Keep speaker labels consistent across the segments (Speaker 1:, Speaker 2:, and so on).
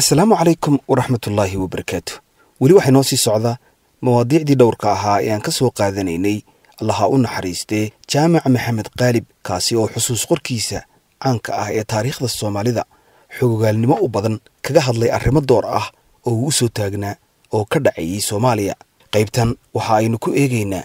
Speaker 1: asalaamu calaykum waraxmatullaahi wabarakaatu weli waxaa inoo sii socda mawaadiicdii dhowrka ahaa ee aan ka soo qaadanaynay allaha u naxariistee jaamac maxamed qaalib kaasi oo xusuus qorkiisa caanka ah ee taariikhda soomaalida xogogaalnimo u badan kaga hadlay arrimo door ah oo uu u soo taagnaa oo ka dhaceeyey soomaaliya qaybtan waxa aynu ku eegaynaa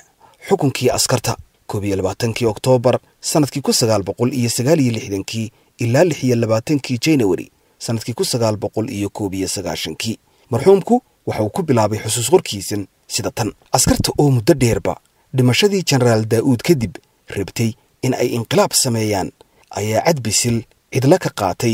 Speaker 1: xukunkii askarta koob iyo labaatankii oktoobar sannadkii kun sagaal boqol iyo sagaal iyo lixdankii ilaa lix iyo labaatankii janawari sanadkii marxuumku waxauu ku bilaabay xusuus qorkiisan sida tan askarta oo muddo dheerba dhimashadii jenaraal daa'uud kadib rabtay in ay inqilaab sameeyaan ayaa cadbisil cidla ka qaatay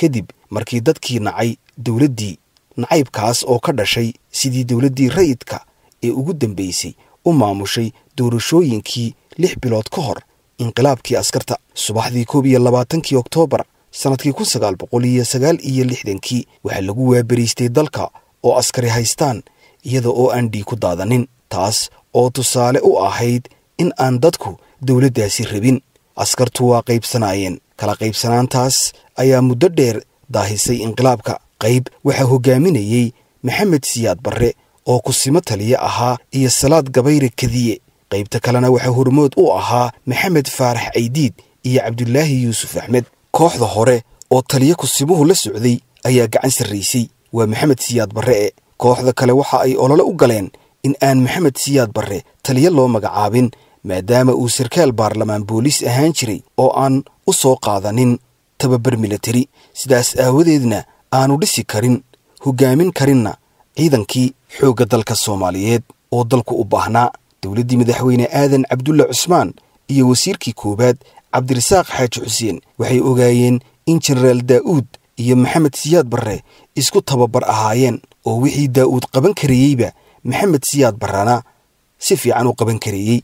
Speaker 1: kadib markii dadkii nacay dowladdii nacaybkaas oo ka dhashay sidii dowladdii rayidka ee ugu dambaysay u maamushay doorashooyinkii lix bilood ka hor inqilaabkii askarta subaxdii koob iyo labaatankii oktoobar sanadkii kun sagaal boqol iyo sagaal iyo lixdankii waxaa lagu waaberiistay dalka oo askari haystaan iyada oo aan dhii ku daadanin taas oo tusaale u ahayd in aan dadku dowladdaasi rabin askartu waa qaybsanaayeen kala qaybsanaantaas ayaa muddo dheer daahisay inqilaabka qayb waxaa hogaaminayey maxamed siyaad barre oo kusimo taliye ahaa iyo salaad gabayre kadiye qaybta kalena waxaa hormood u ahaa maxamed faarax caydiid iyo cabdulaahi yuusuf axmed kooxda hore oo taliyo kusimuhu la socday ayaa gacan sarraysay waa maxamed siyaad barre e kooxda kale waxa ay olole u galeen in aan maxamed siyaad barre taliyo loo magacaabin maadaama uu sarkaal baarlamaan booliis ahaan jiray oo aan u soo qaadanin tababar milatari sidaas aawadeedna aanu dhisi karin hoggaamin karinna ciidankii xoogga dalka soomaaliyeed oo dalku u baahnaa dowladdii madaxweyne aadan cabdulla cusmaan iyo wasiirkii koowaad cabdirasaaq xaaji xuseen waxay ogaayeen in jenaraal daa'uud iyo maxamed siyaad barre isku tababar ahaayeen oo wixii daa'uud qaban karayeyba maxamed siyaad barrena si fiican u qaban karayey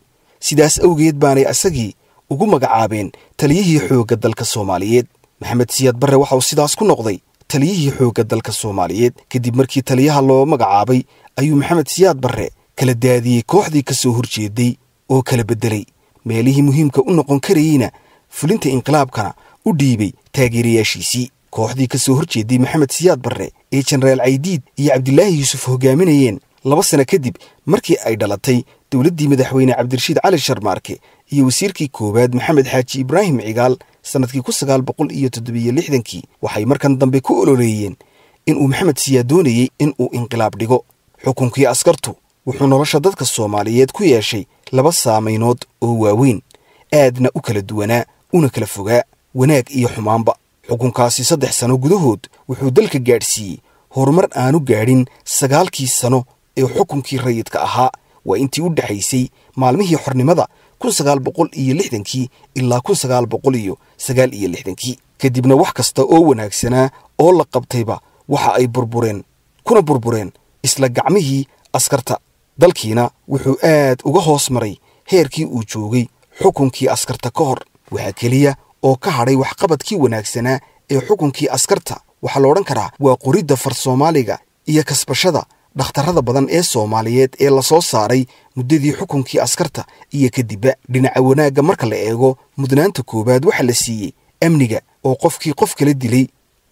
Speaker 1: sidaas awgeed baanay asagii ugu magacaabeen taliyihii xoogga dalka soomaaliyeed maxamed siyaad barre waxa uu sidaas ku noqday taliyihii xoogga dalka soomaaliyeed kadib markii taliyaha loo magacaabay ayuu maxamed siyaad barre kala daadiyey kooxdii ka soo horjeeday oo kala beddelay meelihii muhiimka u noqon karayeyna fulinta inqilaabkana u dhiibay taageerayaashiisii kooxdii ka soo horjeeday maxamed siyaad barre ee jenaraal caydiid iyo cabdilaahi yuusuf hogaaminayeen laba sano kadib markii ay dhalatay dowladdii madaxweyne cabdirashiid cali sharmaarke iyo wasiirkii koowaad maxamed xaaji ibraahim cigaal sannadkii ku sagaal boqol iyo toddobiyo lixdankii waxay markan dambe ku ololeeyeen inuu maxamed siyaad doonayey inuu inqilaab dhigo xukunkii askartu wuxuu nolosha dadka soomaaliyeed ku yeeshay laba saamaynood oo waaweyn aadna u kala duwanaa una kala fogaa wanaag iyo xumaanba xukunkaasi saddex sano gudahood wuxuu dalka gaadhsiiyey horumar aanu gaadhin sagaalkii sano ee xukunkii rayidka ahaa waa intii u dhexaysay maalmihii xornimada kun sagaal boqol iyo lixdankii ilaa kun sagaal sagaal boqol iyo iyo lixdankii kadibna wax kasta oo wanaagsanaa oo la qabtayba waxa ay burbureen kuna burbureen isla gacmihii askarta dalkiina wuxuu aad uga hoos maray heerkii uu joogay xukunkii askarta ka hor waxaa keliya oo ka hadhay waxqabadkii wanaagsanaa ee xukunkii askarta waxaa la karaa waa quridda far soomaaliga iyo kasbashada dhakhtarrada badan ee soomaaliyeed ee lasoo saaray muddadii xukunkii askarta iyo kadibba dhinaca wanaagga marka la eego mudnaanta koowaad waxaa la siiyey amniga oo qofkii qof kala dilay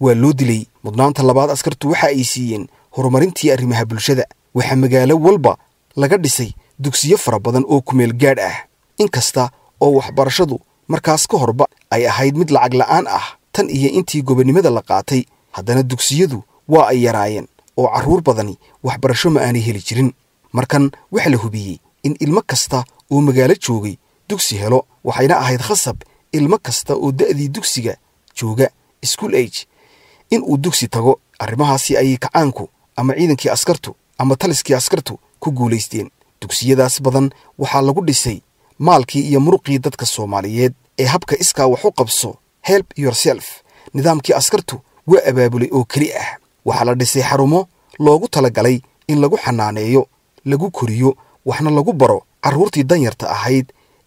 Speaker 1: waa loo dilay mudnaanta labaad askartu waxa ay siiyeen horumarintii arrimaha bulshada waxaa magaalo walba laga dhisay dugsiyo fara badan oo kumeel gaadh ah inkasta oo waxbarashadu markaas ka horba ay ahayd mid lacag la'aan ah tan iyo intii gobonnimada la qaatay haddana dugsiyadu waa ay yaraayeen oo carruur badani waxbarasho ma aanay heli jirin markan waxaa la hubiyey in ilmo kasta oo magaalo joogay dugsi helo waxayna ahayd khasab ilmo kasta oo da'dii dugsiga jooga school age in uu dugsi tago arrimahaasi ayay kacaanku ama ciidankii askartu ama taliskii askartu ku guulaysteen dugsiyadaas badan waxaa lagu dhisay maalkii iyo muruqii dadka soomaaliyeed ee habka iskaa wax u qabso help yourself nidaamkii askartu waa abaabulay oo keli ah waxaa la dhisay xarumo loogu talagalay in lagu xanaaneeyo lagu koriyo waxna lagu baro carruurtii danyarta ahayd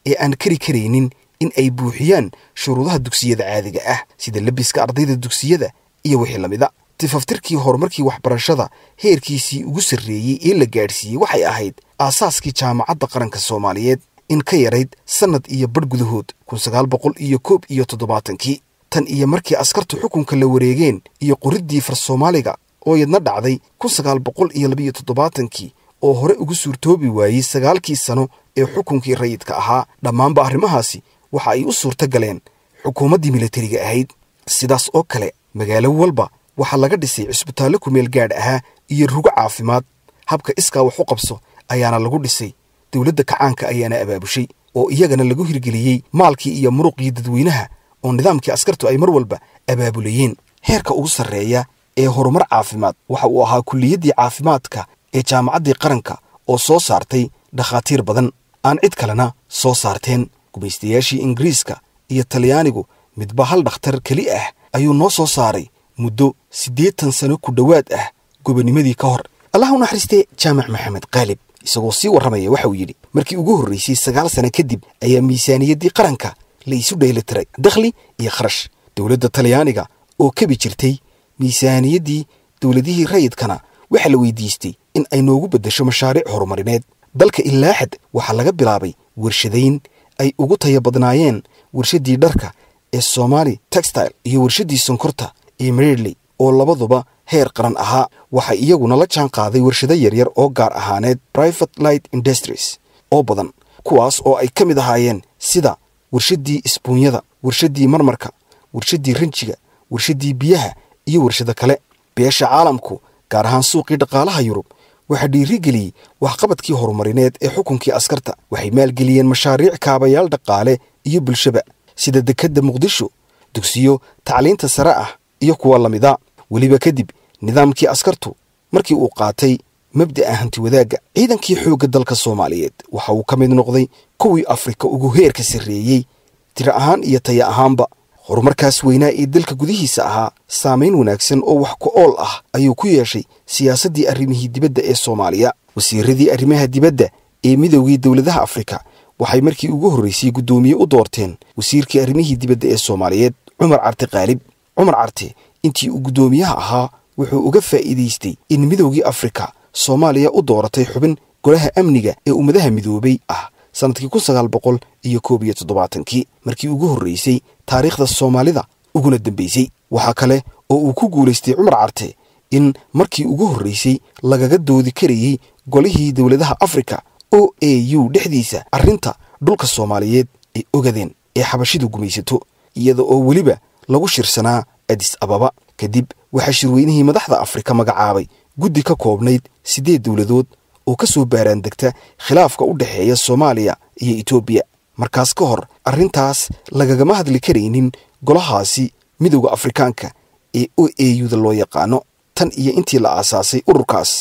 Speaker 1: ee aan keri karaynin in ay buuxiyaan shuruudaha dugsiyada caadiga ah sida lebiska ardayda dugsiyada iyo wixii lamida tifaftirkii horumarkii waxbarashada heerkiisii ugu sarreeyey ee la gaadhsiiyey waxay ahayd aasaaskii jaamacadda qaranka soomaaliyeed in ka yarayd sannad iyo badh gudahood kun boqol iyo koob iyo toddobaatankii tan iyo markii askartu xukunka la wareegeen iyo quriddii far soomaaliga oo yadna dhacday kun sagaal boqol iyo labiyo toddobaatankii oo hore ugu suurtoobi waayey sagaalkii sano ee xukunkii rayidka ahaa dhammaanba arrimahaasi waxa ay u suurta galeen xukuumaddii milatariga ahayd sidaas oo kale magaalo walba waxaa laga dhisay cusbitaallo ku meel gaadh ahaa iyo rugo caafimaad habka iskaa wax u qabso ayaana lagu dhisay dowladda kacaanka ayaana abaabushay oo iyagana lagu hirgeliyey maalkii iyo muruqii dadweynaha oo nidaamkii askartu ay mar walba abaabulayeen heerka ugu sarreeya ee horumar caafimaad waxa uu ahaa kulliyaddii caafimaadka ee jaamacaddii qaranka oo soo saartay dhakhaatiir badan aan cid kalena soo saarteen gumaystayaashii ingiriiska iyo talyaanigu midba hal dhakhtar keli ah ayuu noo soo saaray muddo siddeetan sano ku dhowaad ah gobonimadii ka hor allah u jaamac maxamed qaalib isagoo sii warramaya waxa uu yidhi markii ugu horraysay sagaal sano kadib ayaa miisaaniyaddii qaranka la isu dheelitiray dakhli iyo kharash dowladda talyaaniga oo kabi jirtay miisaaniyaddii dowladihii rayidkana waxaa la weydiistay in ay noogu beddesho mashaariic horumarineed dalka ilaaxad waxaa laga bilaabay warshadayn ay ugu taya badnaayeen warshaddii dharka ee somaali textile iyo warshaddii sonkorta iyo mareerley oo labaduba heer qaran ahaa waxay iyaguna la jaan qaaday warshado yaryar oo gaar ahaaneed private light industries oo badan kuwaas oo ay ka mid ahaayeen sida warshaddii isbuunyada warshaddii marmarka warshaddii rinjiga warshaddii biyaha iyo warshado kale beesha caalamku gaar ahaan suuqii dhaqaalaha yurub waxaa dhiirigeliyey waxqabadkii horumarineed ee xukunkii askarta waxay maalgeliyeen mashaariic kaabayaal dhaqaale iyo bulshaba sida dekedda muqdisho dugsiyo tacliinta sare ah iyo kuwa lamida weliba kadib nidaamkii askartu markii uu qaatay mabda'a hanti wadaagga ciidankii xoogga dalka soomaaliyeed waxa uu ka mid noqday kuwii afrika ugu heerka sarreeyey tiro ahaan iyo taya ahaanba horumarkaas weynaa ee dalka gudihiisa ahaa saamayn wanaagsan oo wax ku ool ah ayuu ku yeeshay siyaasaddii arrimihii dibadda ee soomaaliya wasiiradii arrimaha dibadda ee midowgii dowladaha afrika waxay markii ugu horraysay guddoomiye u doorteen wasiirkii arrimihii dibadda ee soomaaliyeed cumar cabdiqaalib cumar carte intii uu guddoomiyaha ahaa wuxuu uga faa'iidaystay in midowgii afrika soomaaliya u dooratay xubin golaha amniga ee ummadaha midoobay ah sannadkii kun sagaal iyo koob toddobaatankii markii ugu horraysay taariikhda soomaalida uguna dambaysay waxaa kale oo uu ku guulaystay cumar carte in markii ugu horraysay lagaga doodi karayey golihii dowladaha afrika o a u dhexdiisa arrinta dhulka soomaaliyeed ay ogadeen ee xabashidu gumaysato iyada oo weliba lagu shirsanaa adis ababa kadib waxaa shirweynihii madaxda afrika magacaabay guddi ka koobnayd siddeed dowladood oo ka soo baaraan degta khilaafka u dhexeeya soomaaliya iyo etoobiya markaas ka hor arrintaas lagagama hadli karaynin golahaasi midowda afrikaanka ee o a u da loo yaqaano tan iyo intii la aasaasay ururkaas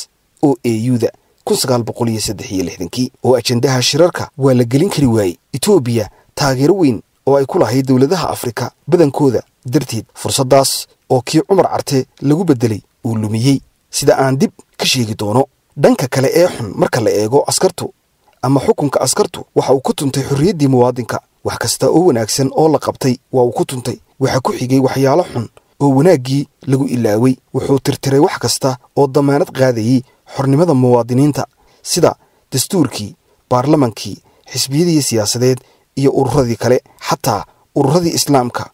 Speaker 1: o a u da oo ajandaha shirarka waa la gelin kari waayey etoobiya taageero weyn oo ay ku lahayd dowladaha afrika badankooda darteed fursadaas oo kii cumar carte lagu beddelay uu lumiyey sida aan dib ka sheegi doono dhanka kale ee xun marka la eego askartu ama xukunka askartu waxa uu ku tuntay xorriyaddii muwaadinka wax kasta oo wanaagsan oo la qabtay waa uu ku tuntay waxa ku xigay waxyaalo xun oo wanaaggii lagu ilaaway wuxuu tirtiray wax kasta oo damaanad qaadayey xornimada muwaadiniinta sida dastuurkii baarlamankii xisbiyadii siyaasadeed iyo ururadii kale xataa ururadii islaamka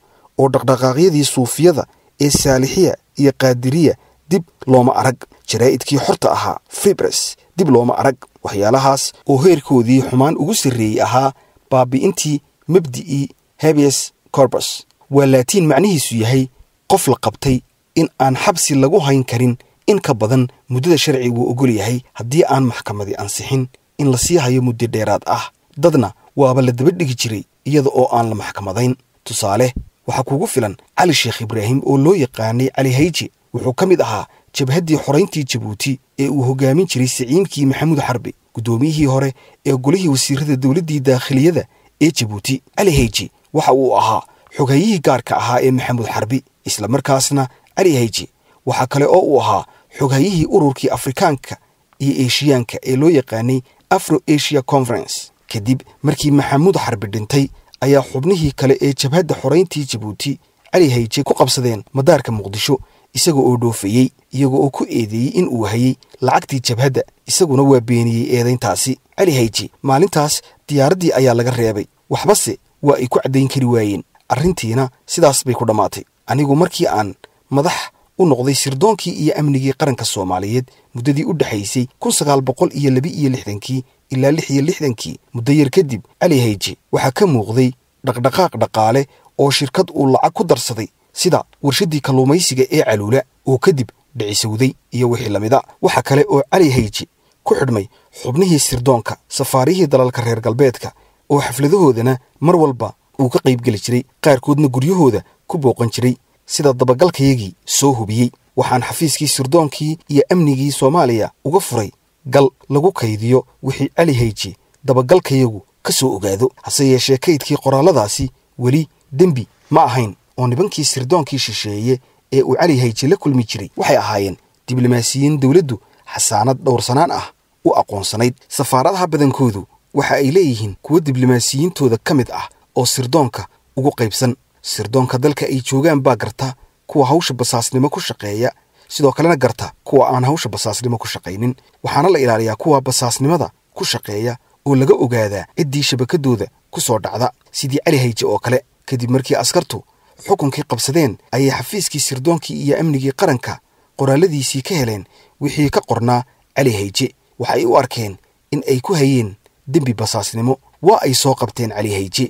Speaker 1: oo dhaqdhaqaaqyadii suufiyada ee saalixiya iyo qaadiriya dib looma arag jaraa'idkii xorta ahaa fibres dib looma arag waxyaalahaas oo heerkoodii xumaan ugu sarreeyey ahaa baabi'intii mabdi'ii hebies corbus waa laatiin macnihiisu yahay qof la qabtay in aan xabsi lagu hayn karin in ka badan muddada sharcigu ogol yahay haddii aan maxkamadi ansixin in la sii hayo muddo dheeraad ah dadna waaba la daba dhigi jiray iyada oo aan la maxkamadayn tusaale waxaa kuugu filan cali sheekh ibraahim oo loo yaqaanay cali hayje wuxuu ka mid ahaa jabhaddii xorayntii jabuuti ee uu hogaamin jiray siciimkii maxamuud xarbi guddoomiyihii hore ee golihii wasiirada dowladdii daakhiliyada ee jabuuti cali hayje waxa uu ahaa xogayihii gaarka ahaa ee maxamuud xarbi isla markaasna cali hayje waxaa kale oo uu ahaa xogayihii ururkii afrikaanka iyo eeshiyaanka ee loo yaqaanay afro asia conference kadib markii maxamuud xarbi dhintay ayaa xubnihii kale ee jabhadda xorayntii jabuuti cali hayje ku qabsadeen madaarka muqdisho isaga oo dhoofeeyey iyaga oo ku eedeeyey in uu wahayey lacagtii jabhadda isaguna waa beeniyey eedayntaasi cali hayje maalintaas diyaaraddii ayaa laga reebay waxbase waa ay ku caddayn kari waayeen arrintiina sidaas bay ku dhammaatay anigu markii aan madax u noqday sirdoonkii iyo amnigii qaranka soomaaliyeed muddadii u dhexaysay kun sagaal boqol iyo laba iyo lixdankii ilaa lix iyo lixdankii muddo yar kadib cali hayji waxaa ka muuqday dhaqdhaqaaq dhaqaale oo shirkad uu lacag ku darsaday sida warshaddii kalluumaysiga ee caluula oo kadib dhicisowday iyo wixii lamid a waxa kale oo cali hayji ku xidhmay xubnihii sirdoonka safaarihii dalalka reer galbeedka oo xafladahoodana mar walba uu ka qaybgeli jiray qaarkoodna guryahooda ku booqan jiray sida dabagalkayagii soo hubiyey waxaan xafiiskii sirdoonkii iyo amnigii soomaaliya uga furay gal lagu kaydiyo wixii cali hayji dabagalkayagu ka soo ogaado hase yeeshee kaydkii qoraalladaasi weli dembi ma ahayn oo nibankii sirdoonkii shisheeye ee uu cali hayji la kulmi jiray waxay ahaayeen diblomaasiyiin dowladdu xasaanad dhowrsanaan ah u aqoonsanayd safaaradaha badankoodu waxa ay leeyihiin kuwo diblomaasiyiintooda ka mid ah oo sirdoonka ugu qaybsan sirdoonka dalka ay joogaan baa garta kuwa hawsha basaasnimo ku shaqeeya sidoo kalena garta kuwa aan hawsha basaasnimo ku shaqaynin waxaana la ilaaliyaa kuwa basaasnimada ku shaqeeya oo laga ogaadaa ciddii shabakadooda ku soo dhacda sidii cali hayje oo kale kadib markii askartu xukunkii qabsadeen ayay xafiiskii sirdoonkii iyo amnigii qaranka qoraalladiisii ka heleen wixii ka qornaa cali hayje waxay u arkeen in ay ku hayeen dembi basaasnimo waa ay soo qabteen cali hayje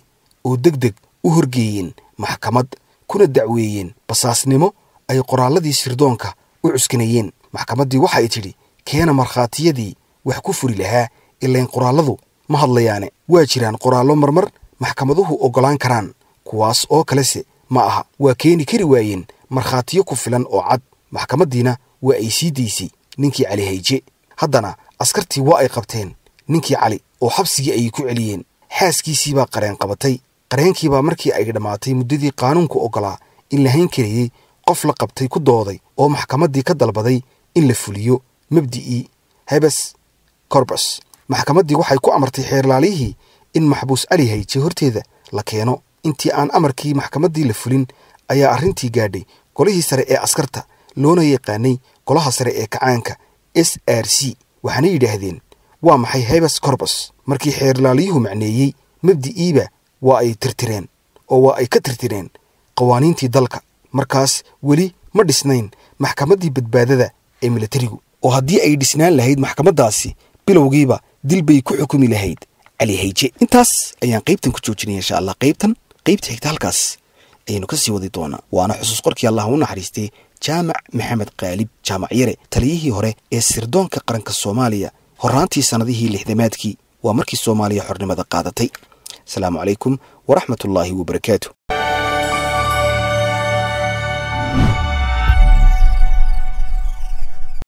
Speaker 1: oo deg deg u horgeeyeen maxkamad kuna dacweeyeen basaasnimo ay qoraalladii sirdoonka u cuskanayeen maxkamaddii waxa tidhi keena markhaatiyadii wax ku furi lahaa ilayn qoraalladu ma hadlayaane waa jiraan qoraallo marmar maxkamaduhu oggolaan karaan kuwaas oo kalese ma aha waa keeni kari waayeen markhaatiyo ku filan oo cad maxkamaddiina waa ay sii daysay ninkii cali hayje haddana askartii waa ay qabteen ninkii cali oo xabsigii ayay ku celiyeen xaaskiisiibaa qareen qabatay qareenkiibaa markii ay dhammaatay muddadii qaanuunku oggolaa in la hayn karayey qof la qabtay ku dooday oo maxkamaddii ka dalbaday in la fuliyo mabdicii hebes corbus maxkamaddii waxay ku amartay xeerlaalihii in maxbuus cali hayje horteeda la keeno intii aan amarkii maxkamaddii la fulin ayaa arrintii gaadhay golihii sare ee askarta loona yaqaanay golaha sare ee kacaanka s r c waxaana yidhaahdeen waa maxay hebes corbus markii xeerlaaliyuhu macneeyey mabdiciiba waa ay tirtireen oo waa ay ka tirtireen qawaaniintii dalka markaas weli ma dhisnayn maxkamaddii badbaadada ee milatarigu oo haddii ay dhisnaan lahayd maxkamaddaasi bilowgiiba dil bay ku xukumi lahayd cali hayje intaas ayaan qaybtan ku joojinaya insha allah qaybtan qaybta xigta halkaas ayaynu ka sii wadi doonaa waana xusuus qorkii allah u naxariistay jaamac maxamed qaalib jaamac yare taliyihii hore ee sirdoonka qaranka soomaaliya horraantii sannadihii lixdamaadkii waa markii soomaaliya xornimada qaadatay asalaamu calaykum waraxmat ullaahi wabarakaatu